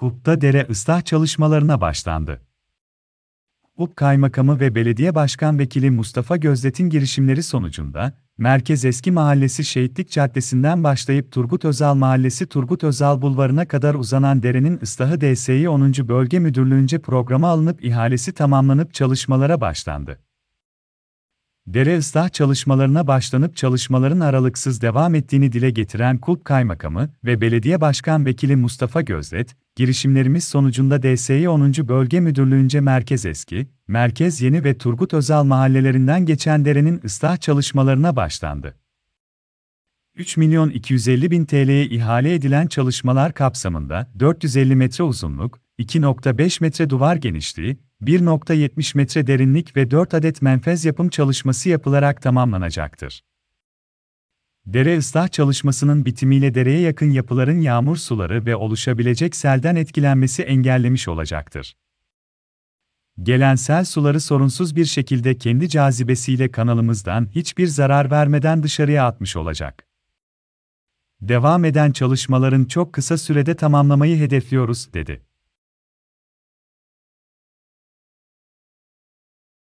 Huk'ta dere ıslah çalışmalarına başlandı. Hukuk Kaymakamı ve Belediye Başkan Vekili Mustafa Gözdet'in girişimleri sonucunda, Merkez Eski Mahallesi Şehitlik Caddesi'nden başlayıp Turgut Özal Mahallesi Turgut Özal Bulvarı'na kadar uzanan derenin ıslahı DSİ 10. Bölge Müdürlüğü'nce programa alınıp ihalesi tamamlanıp çalışmalara başlandı dere ıslah çalışmalarına başlanıp çalışmaların aralıksız devam ettiğini dile getiren KULP Kaymakamı ve Belediye Başkan Vekili Mustafa Gözdet, girişimlerimiz sonucunda DSİ 10. Bölge Müdürlüğü'nce Merkez Eski, Merkez Yeni ve Turgut Özal mahallelerinden geçen derenin ıslah çalışmalarına başlandı. 3 milyon 250 bin TL'ye ihale edilen çalışmalar kapsamında 450 metre uzunluk, 2.5 metre duvar genişliği, 1.70 metre derinlik ve 4 adet menfez yapım çalışması yapılarak tamamlanacaktır. Dere ıslah çalışmasının bitimiyle dereye yakın yapıların yağmur suları ve oluşabilecek selden etkilenmesi engellemiş olacaktır. Gelen sel suları sorunsuz bir şekilde kendi cazibesiyle kanalımızdan hiçbir zarar vermeden dışarıya atmış olacak. Devam eden çalışmaların çok kısa sürede tamamlamayı hedefliyoruz, dedi.